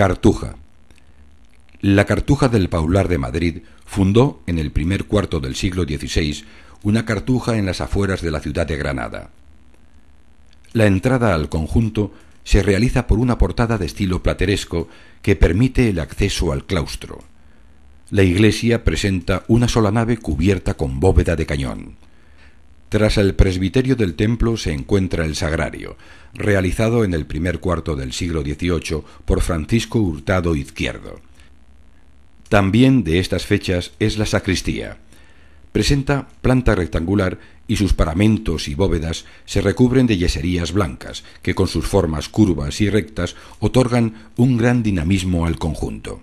Cartuja. La Cartuja del Paular de Madrid fundó en el primer cuarto del siglo XVI una cartuja en las afueras de la ciudad de Granada. La entrada al conjunto se realiza por una portada de estilo plateresco que permite el acceso al claustro. La iglesia presenta una sola nave cubierta con bóveda de cañón. Tras el presbiterio del templo se encuentra el sagrario, realizado en el primer cuarto del siglo XVIII por Francisco Hurtado Izquierdo. También de estas fechas es la sacristía. Presenta planta rectangular y sus paramentos y bóvedas se recubren de yeserías blancas, que con sus formas curvas y rectas otorgan un gran dinamismo al conjunto.